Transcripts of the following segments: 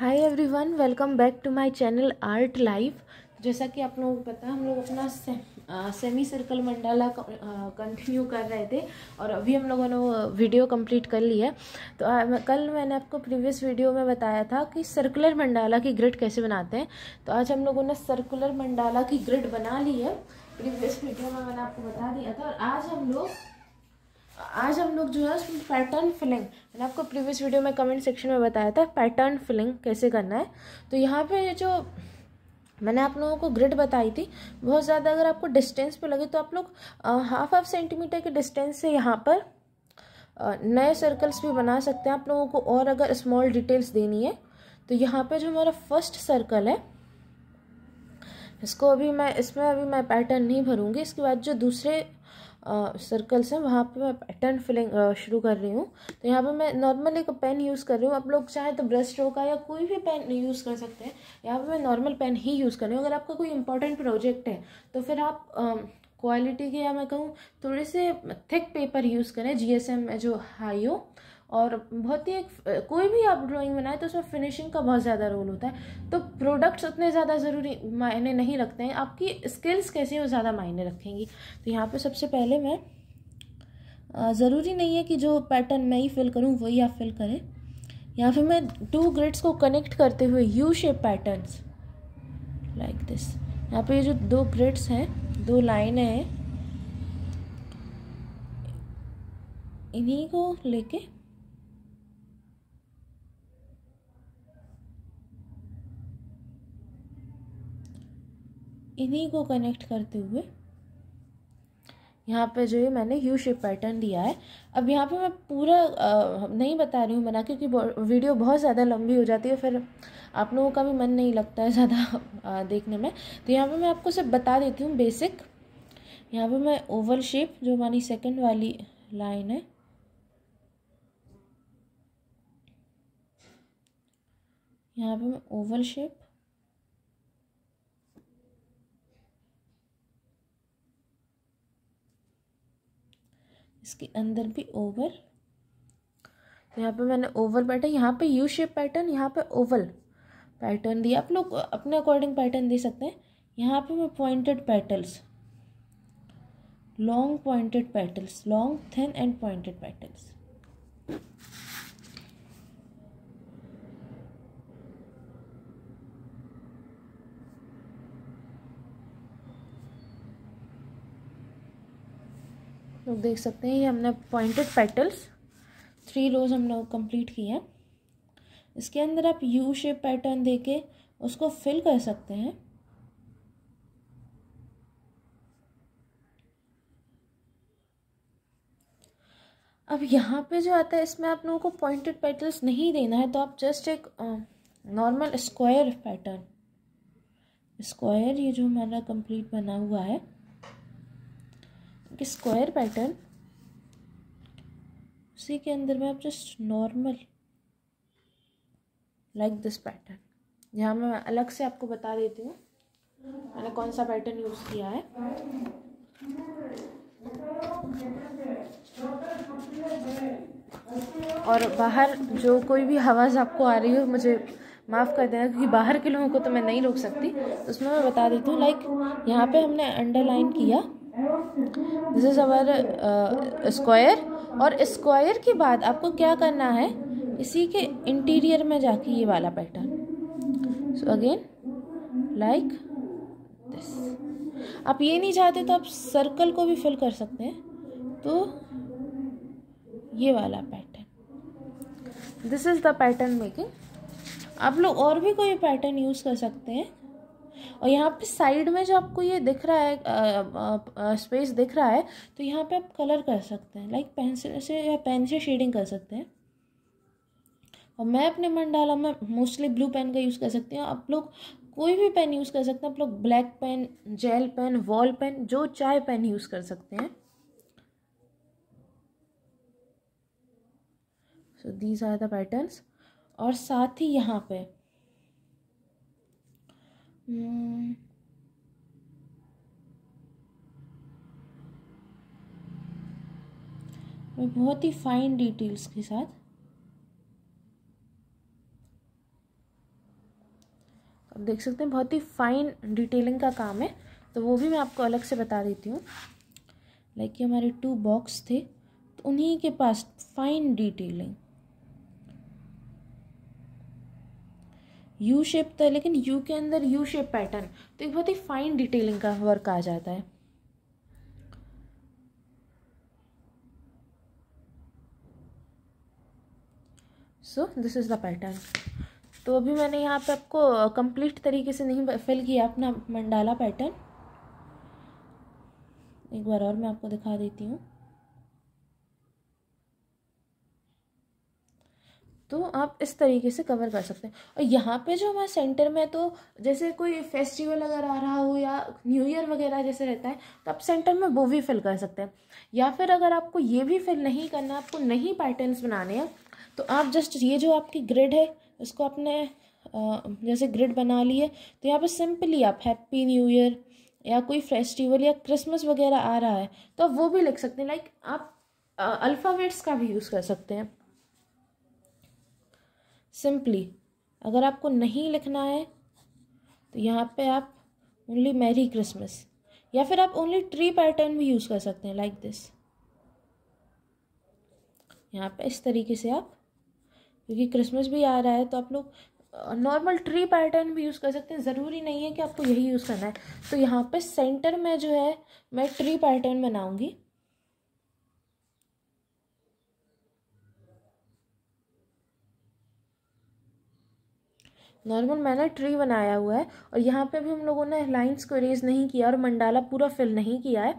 Hi everyone welcome back to my channel art life जैसा कि आप लोगों को पता हम लोग अपना से, आ, सेमी सर्कल मंडाला कंटिन्यू कर रहे थे और अभी हम लोगों ने वो वीडियो कंप्लीट कर लिया तो आ, मैं, कल मैंने आपको प्रीवियस वीडियो में बताया था कि सर्कुलर मंडाला की ग्रिड कैसे बनाते हैं तो आज हम लोगों ने सर्कुलर मंडाला की ग्रिड बना ली है प्रीवियस वीडियो में मैंने आपको बता दिया था और आज हम लोग आज हम लोग जो है उसमें पैटर्न फिलिंग मैंने आपको प्रीवियस वीडियो में कमेंट सेक्शन में बताया था पैटर्न फिलिंग कैसे करना है तो यहाँ पे जो मैंने आप लोगों को ग्रिड बताई थी बहुत ज़्यादा अगर आपको डिस्टेंस पे लगे तो आप लोग हाफ हाफ सेंटीमीटर के डिस्टेंस से यहाँ पर आ, नए सर्कल्स भी बना सकते हैं आप लोगों को और अगर स्मॉल डिटेल्स देनी है तो यहाँ पर जो हमारा फर्स्ट सर्कल है इसको अभी मैं इसमें अभी मैं पैटर्न नहीं भरूँगी इसके बाद जो दूसरे सर्कल्स हैं वहाँ पे मैं पैटर्न फिलिंग शुरू कर रही हूँ तो यहाँ पे मैं नॉर्मल एक पेन यूज़ कर रही हूँ आप लोग चाहे तो ब्रश स्ट्रोक का या कोई भी पेन यूज़ कर सकते हैं यहाँ पे मैं नॉर्मल पेन ही यूज़ कर रही हूँ अगर आपका कोई इंपॉर्टेंट प्रोजेक्ट है तो फिर आप क्वालिटी के या मैं कहूँ थोड़े से थिक पेपर यूज़ करें जी एम में जो हाई हो और बहुत ही एक कोई भी आप ड्राइंग बनाए तो उसमें फिनिशिंग का बहुत ज़्यादा रोल होता है तो प्रोडक्ट्स उतने ज़्यादा ज़रूरी मायने नहीं रखते हैं आपकी स्किल्स हैं वो ज़्यादा मायने रखेंगी तो यहाँ पे सबसे पहले मैं ज़रूरी नहीं है कि जो पैटर्न मैं ही फिल करूँ वही आप फिल करें या फिर मैं टू ग्रिड्स को कनेक्ट करते हुए U shape patterns like this यहाँ पे ये जो दो ग्रिड्स हैं दो लाइन है इन्हीं को लेके इन्हीं को कनेक्ट करते हुए यहाँ पे जो है मैंने यू शेप पैटर्न दिया है अब यहाँ पे मैं पूरा आ, नहीं बता रही हूँ बना क्योंकि वीडियो बहुत ज़्यादा लंबी हो जाती है फिर आप लोगों का भी मन नहीं लगता है ज़्यादा देखने में तो यहाँ पे मैं आपको सब बता देती हूँ बेसिक यहाँ पे मैं ओवल शेप जो हमारी सेकंड वाली लाइन है यहाँ पर मैं ओवल शेप इसके अंदर भी ओवर यहाँ पे मैंने ओवल पैटर्न यहाँ पे यू शेप पैटर्न यहाँ पे ओवल पैटर्न दिया आप लोग अपने अकॉर्डिंग पैटर्न दे सकते हैं यहाँ पे मैं pointed petals long pointed petals long thin and pointed petals लोग देख सकते हैं ये हमने पॉइंटेड पेटल्स थ्री रोज हम लोग कंप्लीट किए हैं इसके अंदर आप यू शेप पैटर्न दे के उसको फिल कर सकते हैं अब यहाँ पे जो आता है इसमें आप लोगों को पॉइंटेड पेटल्स नहीं देना है तो आप जस्ट एक नॉर्मल स्क्वायर पैटर्न स्क्वायर ये जो हमारा कंप्लीट बना हुआ है स्क्वायर पैटर्न उसी के अंदर में आप just normal like this pattern यहाँ मैं अलग से आपको बता देती हूँ मैंने कौन सा पैटर्न यूज़ किया है और बाहर जो कोई भी आवाज़ आपको आ रही हो मुझे माफ़ कर देना क्योंकि बाहर के लोगों को तो मैं नहीं रोक सकती उसमें मैं बता देती हूँ लाइक यहाँ पे हमने अंडरलाइन किया दिस इज़ अवर स्क्वायर और स्क्वायर के बाद आपको क्या करना है इसी के इंटीरियर में जाके ये वाला pattern so again like this आप ये नहीं चाहते तो आप सर्कल को भी फिल कर सकते हैं तो ये वाला pattern this is the pattern making आप लोग और भी कोई पैटर्न यूज़ कर सकते हैं और यहाँ पे साइड में जो आपको ये दिख रहा है स्पेस दिख रहा है तो यहाँ पे आप कलर कर सकते हैं लाइक पेंसिल से या पेन से शेडिंग कर सकते हैं और मैं अपने मन डाला मैं मोस्टली ब्लू पेन का यूज़ कर सकती हूँ आप लोग कोई भी पेन यूज़ कर सकते हैं आप लोग black pen gel pen ball pen जो चाय पेन यूज़ कर सकते हैं so these are the patterns और साथ ही यहाँ पे मैं हम्म। बहुत ही फाइन डिटेल्स के साथ आप देख सकते हैं बहुत ही फाइन डिटेलिंग का काम है तो वो भी मैं आपको अलग से बता देती हूँ लाइक ये हमारे टू बॉक्स थे तो उन्हीं के पास फाइन डिटेलिंग यू शेप था लेकिन यू के अंदर यू शेप पैटर्न तो एक बहुत ही फाइन डिटेलिंग का वर्क आ जाता है so this is the pattern तो अभी मैंने यहाँ पे आपको कंप्लीट तरीके से नहीं फिल किया अपना मंडाला पैटर्न एक बार और मैं आपको दिखा देती हूँ तो आप इस तरीके से कवर कर सकते हैं और यहाँ पे जो हमारे सेंटर में तो जैसे कोई फेस्टिवल अगर आ रहा हो या न्यू ईयर वगैरह जैसे रहता है तो आप सेंटर में वो भी फिल कर सकते हैं या फिर अगर आपको ये भी फिल नहीं करना आपको नहीं पैटर्न्स बनाने हैं तो आप जस्ट ये जो आपकी ग्रिड है इसको आपने जैसे ग्रिड बना ली है तो यहाँ पर सिंपली आप हैप्पी न्यू ईयर या कोई फेस्टिवल या क्रिसमस वगैरह आ रहा है तो आप वो भी लिख सकते हैं लाइक आप अल्फ़ावेट्स का भी यूज़ कर सकते हैं सिंपली अगर आपको नहीं लिखना है तो यहाँ पे आप ओनली मैरी क्रिसमस या फिर आप ओनली ट्री पैटर्न भी यूज़ कर सकते हैं लाइक like दिस यहाँ पे इस तरीके से आप क्योंकि क्रिसमस भी आ रहा है तो आप लोग नॉर्मल ट्री पैटर्न भी यूज़ कर सकते हैं ज़रूरी नहीं है कि आपको यही यूज़ करना है तो यहाँ पे सेंटर में जो है मैं ट्री पैटर्न बनाऊँगी नॉर्मल मैंने ट्री बनाया हुआ है और यहाँ पे भी हम लोगों ने लाइंस को रेज नहीं किया और मंडाला पूरा फिल नहीं किया है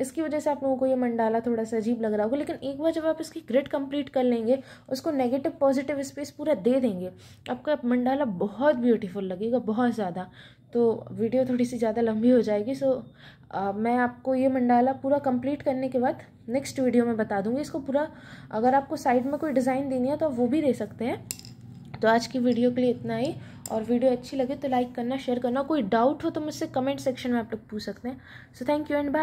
इसकी वजह से आप लोगों को ये मंडाला थोड़ा सा अजीब लग रहा होगा लेकिन एक बार जब आप इसकी ग्रिड कंप्लीट कर लेंगे उसको नेगेटिव पॉजिटिव स्पेस पूरा दे देंगे आपका मंडाला बहुत ब्यूटीफुल लगेगा बहुत ज़्यादा तो वीडियो थोड़ी सी ज़्यादा लंबी हो जाएगी सो आ, मैं आपको ये मंडाला पूरा कंप्लीट करने के बाद नेक्स्ट वीडियो में बता दूंगी इसको पूरा अगर आपको साइड में कोई डिज़ाइन देनी है तो आप वो भी दे सकते हैं तो आज की वीडियो के लिए इतना ही और वीडियो अच्छी लगे तो लाइक करना शेयर करना कोई डाउट हो तो मुझसे कमेंट सेक्शन में आप लोग पूछ सकते हैं so thank you and bye